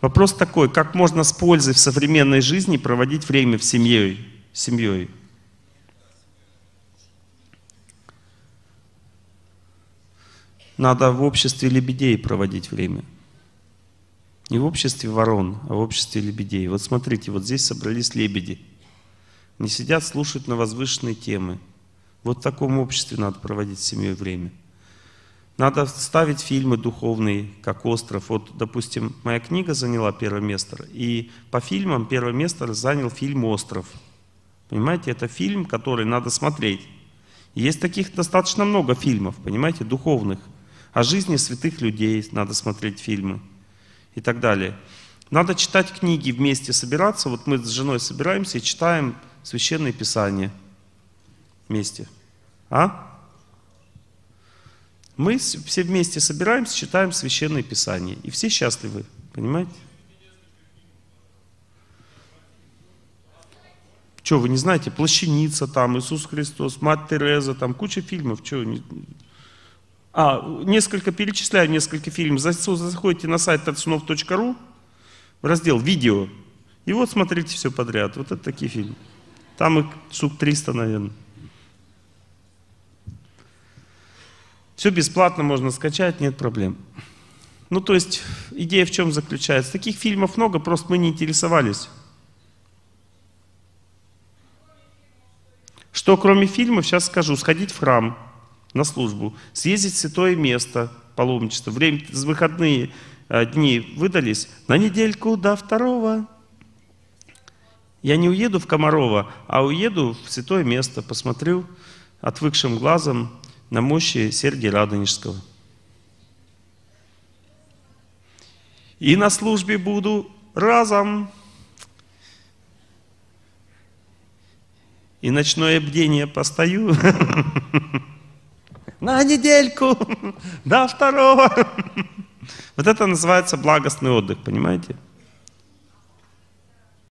Вопрос такой, как можно с пользой в современной жизни проводить время в семье, семьей? Надо в обществе лебедей проводить время. Не в обществе ворон, а в обществе лебедей. Вот смотрите, вот здесь собрались лебеди. Не сидят, слушают на возвышенные темы. Вот в таком обществе надо проводить с семьей время. Надо ставить фильмы духовные, как остров. Вот, допустим, моя книга заняла первое место, и по фильмам первое место занял фильм «Остров». Понимаете, это фильм, который надо смотреть. Есть таких достаточно много фильмов, понимаете, духовных. О жизни святых людей надо смотреть фильмы и так далее. Надо читать книги вместе, собираться. Вот мы с женой собираемся и читаем Священное Писание вместе. А? Мы все вместе собираемся, читаем Священное Писание. И все счастливы, понимаете? Что, вы не знаете? Плащаница там, Иисус Христос, Мать Тереза, там куча фильмов. Что, не... А, несколько перечисляю, несколько фильмов. Заходите на сайт tatsunov.ru, в раздел «Видео», и вот смотрите все подряд. Вот это такие фильмы. Там их штук 300, наверное. Все бесплатно можно скачать, нет проблем. Ну, то есть, идея в чем заключается? Таких фильмов много, просто мы не интересовались. Что кроме фильмов, сейчас скажу. Сходить в храм на службу, съездить в святое место, паломничество. Время, с выходные э, дни выдались. На недельку до второго я не уеду в Комарова, а уеду в святое место, посмотрю отвыкшим глазом на мощи Сергия Радонежского. И на службе буду разом. И ночное бдение постою. На недельку, до второго. Вот это называется благостный отдых, понимаете?